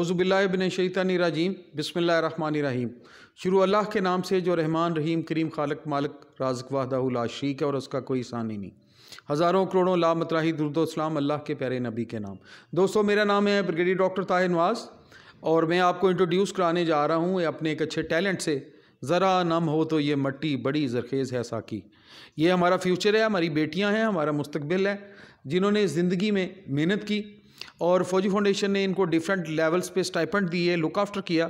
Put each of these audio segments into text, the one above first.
औज़बिल्लाबिन शैतानी राजीम बसमिल्ल रहीम शुरू अल्लाह के नाम से जो रहमान रहीम करीम खालक मालक राजक वाहदा शरीक है और उसका कोई सानी नहीं हज़ारों करोड़ों लामतराही दुरुदोसलाम अल्लाह के प्यारे नबी के नाम दोस्तों मेरा नाम है ब्रिगेडियर डॉक्टर ताहिर नवाज़ और मैं आपको इंट्रोड्यूस कराने जा रहा हूँ अपने एक अच्छे टैलेंट से ज़रा नम हो तो ये मट्टी बड़ी जरखेज़ है साकी ये हमारा फ्यूचर है हमारी बेटियाँ हैं हमारा मुस्तबिल है जिन्होंने ज़िंदगी में मेहनत की और फौजी फाउंडेशन ने इनको डिफरेंट लेवल्स पे स्टाइपेंट दिए लुक आफ्टर किया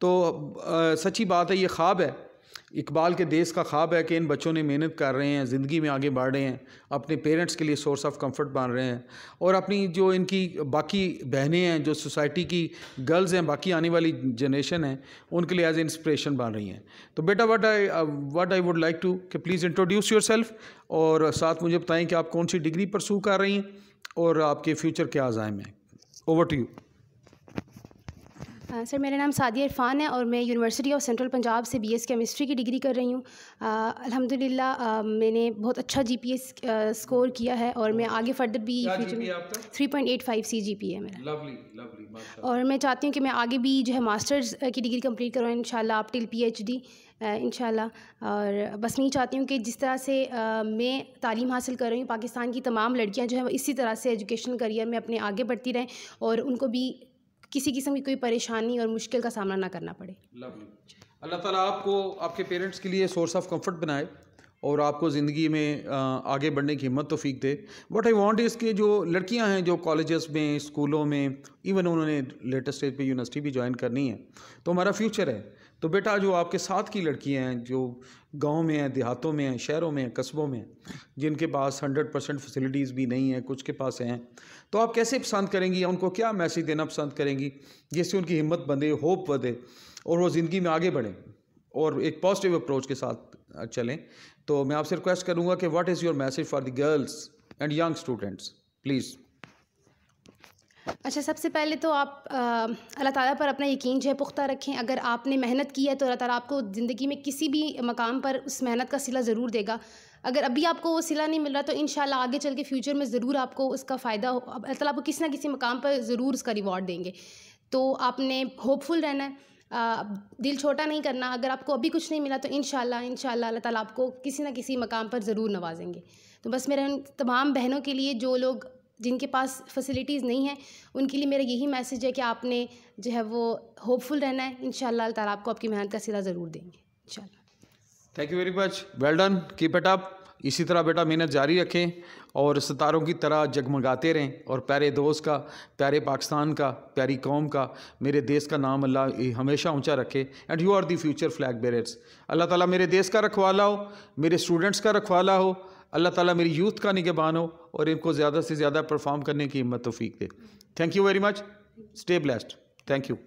तो आ, सच्ची बात है ये ख्वाब है इकबाल के देश का ख्वाब है कि इन बच्चों ने मेहनत कर रहे हैं ज़िंदगी में आगे बढ़ रहे हैं अपने पेरेंट्स के लिए सोर्स ऑफ कंफर्ट बन रहे हैं और अपनी जो इनकी बाकी बहनें हैं जो सोसाइटी की गर्ल्स हैं बाकी आने वाली जनरेशन हैं उनके लिए एज इंस्परेशन बन रही हैं तो बेटा what I what I would like to कि प्लीज़ इंट्रोड्यूस योर और साथ मुझे बताएँ कि आप कौन सी डिग्री परसू कर रही हैं और आपके फ्यूचर के आज़ाइम हैं ओवर टू यू हाँ, सर मेरा नाम सादिया इरफान है और मैं यूनिवर्सिटी ऑफ सेंट्रल पंजाब से बीएस केमिस्ट्री की डिग्री कर रही हूँ अल्हम्दुलिल्लाह मैंने बहुत अच्छा जीपीएस स्कोर किया है और मैं आगे फर्दर भी three point eight five C G P है मेरा और मैं चाहती हूँ कि मैं आगे भी जो है मास्टर्स की डिग्री कम्प्लीट करूँ इन आप टिल पी एच डी इन और बस मैं ये चाहती हूँ कि जिस तरह से आ, मैं तालीम हासिल कर रही हूँ पाकिस्तान की तमाम लड़कियाँ जो हैं वो इसी तरह से एजुकेशन करियर में अपने आगे बढ़ती रहें और उनको भी किसी किस्म की कोई परेशानी और मुश्किल का सामना ना करना पड़े अल्लाह ताला आपको आपके पेरेंट्स के लिए सोर्स ऑफ कंफर्ट बनाए और आपको ज़िंदगी में आगे बढ़ने की हिम्मत तोफ़ीक दे बट आई वॉन्ट इसके जो लड़कियां हैं जो कॉलेजेस में स्कूलों में इवन उन्होंने लेटेस्ट स्टेज पे यूनिवर्सिटी भी ज्वाइन करनी है तो हमारा फ्यूचर है तो बेटा जो आपके साथ की लड़कियां हैं जो गांव में हैं देहातों में हैं शहरों में हैं कस्बों में जिनके पास हंड्रेड परसेंट फैसिलिटीज़ भी नहीं हैं कुछ के पास हैं तो आप कैसे पसंद करेंगी या उनको क्या मैसेज देना पसंद करेंगी जिससे उनकी हिम्मत बंधे होप बधे और वो ज़िंदगी में आगे बढ़ें और एक पॉजिटिव अप्रोच के साथ चलें तो मैं आपसे रिक्वेस्ट करूँगा कि what is your message for the girls and young students please अच्छा सबसे पहले तो आप अल्लाह ताला पर अपना यकीन जो है पुख्ता रखें अगर आपने मेहनत की है तो अल्लाह ताला आपको ज़िंदगी में किसी भी मकाम पर उस मेहनत का सिला ज़रूर देगा अगर अभी आपको वो सिला नहीं मिल रहा तो इन आगे चल के फ्यूचर में ज़रूर आपको उसका फ़ायदा हो अल्लाह ताला आपको किसी ना किसी मकाम पर ज़रूर उसका रिवॉर्ड देंगे तो आपने होपफुल रहना है आ, दिल छोटा नहीं करना अगर आपको अभी कुछ नहीं मिला तो इन शाला अल्लाह ताला आपको किसी ना किसी मकाम पर ज़रूर नवाजेंगे तो बस मेरे तमाम बहनों के लिए जो लोग जिनके पास फैसिलिटीज़ नहीं है उनके लिए मेरा यही मैसेज है कि आपने जो है वो होपफुल रहना है इन शाला आपको आपकी मेहनत का सिला ज़रूर देंगे इन thank you very much well done keep it up इसी तरह बेटा मेहनत जारी रखें और सितारों की तरह जगमगाते रहें और प्यारे दोस्त का प्यारे पाकिस्तान का प्यारी कौम का मेरे देश का नाम अल्लाह हमेशा ऊंचा रखे and you are the future flag bearers अल्लाह ताला मेरे देश का रखवाला हो मेरे स्टूडेंट्स का रखवाला हो अल्लाह ताला मेरी यूथ का निगेबान हो और इनको ज़्यादा से ज़्यादा परफॉर्म करने की हिम्मत तोफीक दे thank you very much stay blessed thank you